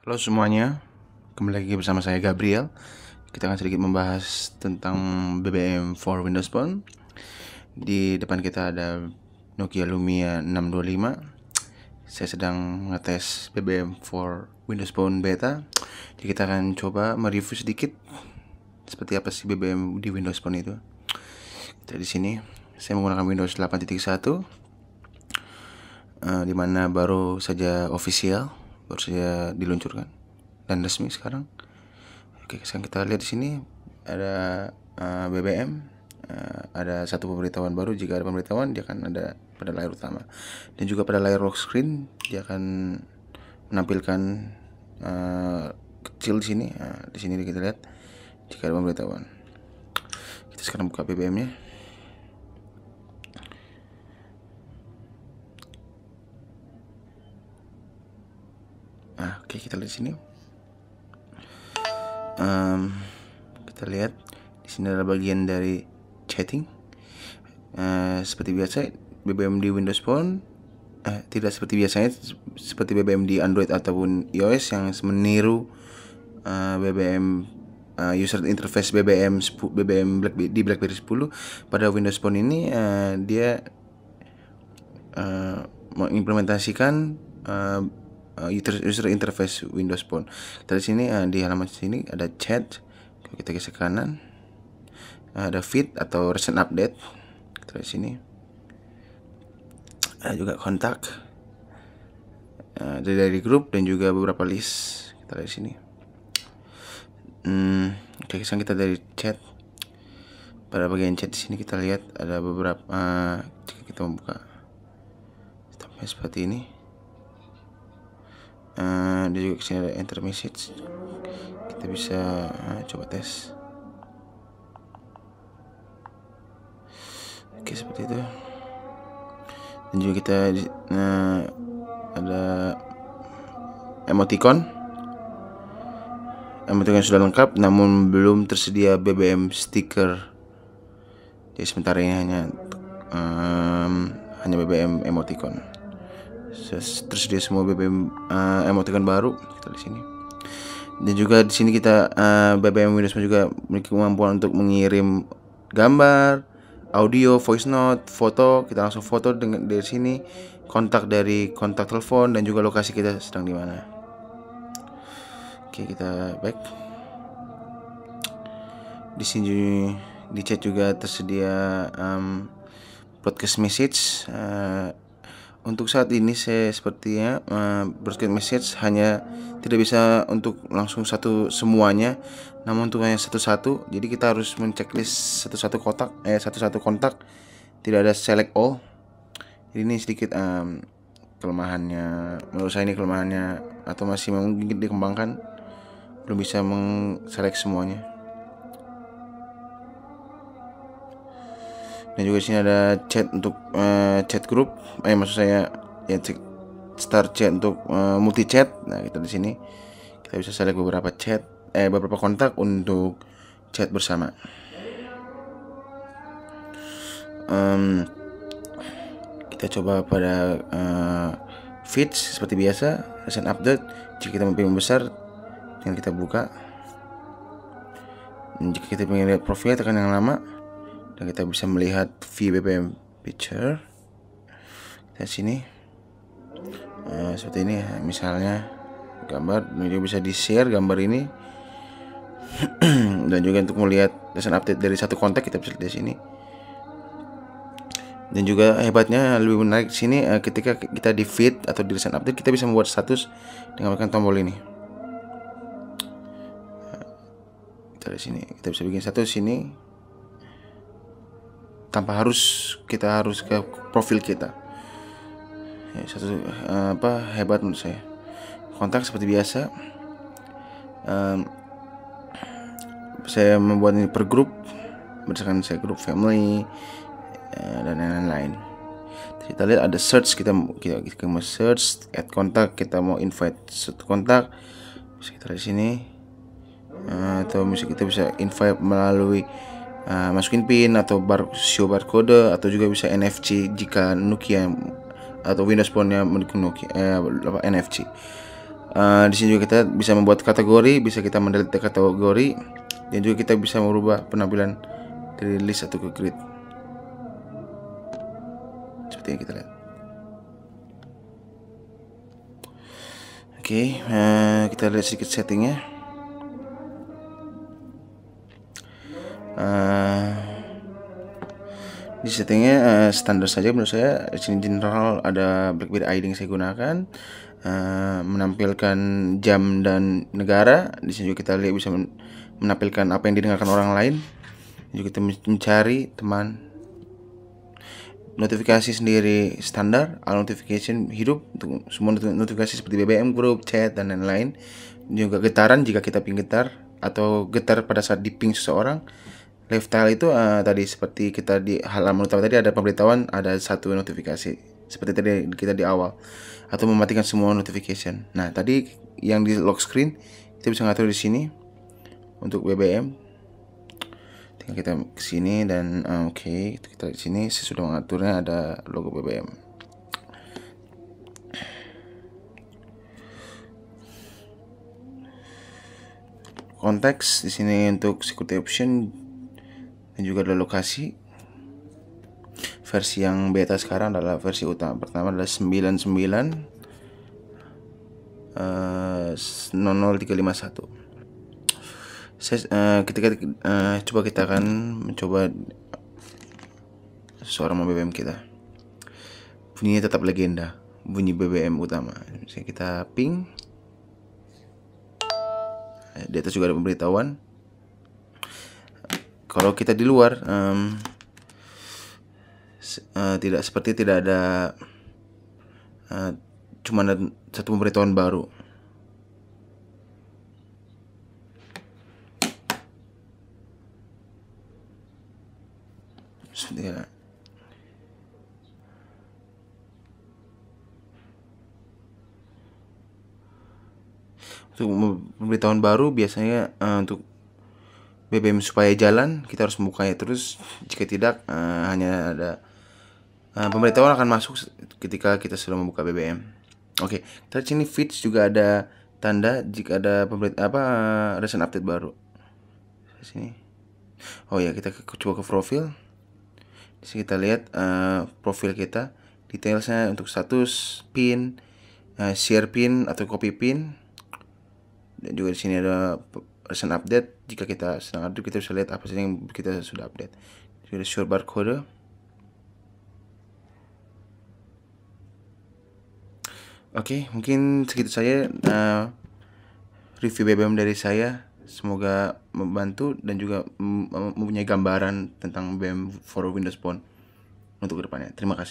Halo semuanya, kembali lagi bersama saya Gabriel. Kita akan sedikit membahas tentang BBM for Windows Phone. Di depan kita ada Nokia Lumia 625. Saya sedang ngetes BBM for Windows Phone beta. Jadi kita akan coba mereview sedikit seperti apa sih BBM di Windows Phone itu. Kita di sini saya menggunakan Windows 8.1 uh, eh, di baru saja official baru saja diluncurkan dan resmi sekarang. Oke, sekarang kita lihat di sini ada uh, eh, BBM, uh, eh, ada satu pemberitahuan baru. Jika ada pemberitahuan, dia akan ada pada layar utama dan juga pada layar lock screen dia akan menampilkan uh, kecil di sini. Uh, di sini kita lihat jika ada pemberitahuan. Kita sekarang buka BBM-nya. Oke, kita lihat sini. Um, kita lihat di sini adalah bagian dari chatting. Uh, seperti biasa, BBM di Windows Phone eh, tidak seperti biasanya seperti BBM di Android ataupun iOS yang meniru uh, eh, BBM uh, eh, user interface BBM BBM Blackberry, di BlackBerry 10 pada Windows Phone ini uh, dia uh, mengimplementasikan uh, Eh, user, interface Windows Phone. Dari sini uh, di halaman sini ada chat. Kita geser ke kanan. ada feed atau recent update. Dari sini ada juga kontak. Uh, dari grup dan juga beberapa list. Kita dari sini. Hmm, oke, kita dari chat. Pada bagian chat di sini kita lihat ada beberapa uh, kita membuka tampil seperti ini. Eh, dia juga kesini ada enter message kita bisa uh, coba tes oke seperti itu dan juga kita uh, ada emoticon emoticon sudah lengkap namun belum tersedia BBM stiker jadi sementara ini hanya um, hanya BBM emoticon tersedia semua BBM uh, eh, emoticon baru kita di sini dan juga di sini kita uh, eh, BBM Windows juga memiliki kemampuan untuk mengirim gambar, audio, voice note, foto. Kita langsung foto dengan dari sini, kontak dari kontak telepon dan juga lokasi kita sedang di mana. Oke, kita back. Di sini di chat juga tersedia um, broadcast message uh, untuk saat ini saya sepertinya uh, broadcast message hanya tidak bisa untuk langsung satu semuanya namun untuk hanya satu-satu jadi kita harus menceklis satu-satu kotak eh satu-satu kontak tidak ada select all jadi ini sedikit um, kelemahannya menurut saya ini kelemahannya atau masih mungkin dikembangkan belum bisa select semuanya dan juga sini ada chat untuk uh, chat grup, eh maksud saya ya start chat untuk uh, eh, multi chat nah kita di sini kita bisa select beberapa chat eh beberapa kontak untuk chat bersama um, kita coba pada uh, feeds seperti biasa recent update jika kita memilih membesar dan kita buka dan jika kita ingin lihat profil tekan yang lama dan kita bisa melihat VBPM picture kita sini uh, seperti ini misalnya gambar ini bisa di share gambar ini dan juga untuk melihat lesson update dari satu kontak kita bisa lihat di sini dan juga hebatnya lebih menarik sini eh, ketika kita di feed atau di lesson update kita bisa membuat status dengan menekan tombol ini kita di sini kita bisa bikin status sini tanpa harus kita harus ke profil kita ya, satu eh, apa hebat menurut saya kontak seperti biasa um, saya membuat ini per grup berdasarkan saya grup family eh, dan lain-lain kita lihat ada search kita kita, kita mau search add kontak kita mau invite satu kontak bisa kita di sini eh, atau misalnya kita bisa invite melalui Ah, masukin pin atau bar show barcode atau juga bisa NFC jika Nokia atau Windows Phone-nya mendukung Nokia eh, apa, NFC. Uh, ah, di sini juga kita bisa membuat kategori, bisa kita mendelete kategori, dan juga kita bisa merubah penampilan dari list atau ke grid. Seperti yang kita lihat. Oke, okay, uh, eh, kita lihat sedikit settingnya. Eh, di settingnya uh, standar saja menurut saya sini general ada BlackBerry ID yang saya gunakan uh, menampilkan jam dan negara di sini juga kita lihat bisa menampilkan apa yang didengarkan orang lain juga kita mencari teman notifikasi sendiri standar all notification hidup untuk semua notifikasi seperti BBM grup chat dan lain-lain juga getaran jika kita ping getar atau getar pada saat di ping seseorang lifestyle itu uh, tadi seperti kita di halaman utama tadi ada pemberitahuan ada satu notifikasi seperti tadi kita di awal atau mematikan semua notification. Nah, tadi yang di lock screen kita bisa ngatur di sini untuk BBM. Tinggal kita ke sini dan uh, oke, okay, kita di sini sesudah mengaturnya ada logo BBM. Konteks di sini untuk security option dan juga ada lokasi versi yang beta sekarang adalah versi utama pertama adalah 99 uh, 00351 saya uh, ketika uh, coba kita akan mencoba suara mobil BBM kita bunyinya tetap legenda bunyi BBM utama misalnya kita ping di atas juga ada pemberitahuan kalau kita di luar um, uh, tidak seperti tidak ada uh, eh, cuma ada satu pemberitahuan baru ya. untuk pemberitahuan baru biasanya uh, untuk BBM supaya jalan kita harus membukanya terus jika tidak uh, hanya ada uh, pemberitahuan akan masuk ketika kita sudah membuka BBM oke okay. terus ini feeds juga ada tanda jika ada pemerintah apa eh, recent update baru di sini oh ya kita ke, coba ke profil di sini kita lihat uh, profil kita detailsnya untuk status pin uh, share pin atau copy pin dan juga di sini ada recent update jika kita sedang update kita bisa lihat apa saja yang kita sudah update sudah sure barcode Oke, okay, mungkin segitu saja uh, review BBM dari saya. Semoga membantu dan juga mempunyai gambaran tentang BBM for Windows Phone untuk kedepannya. Terima kasih.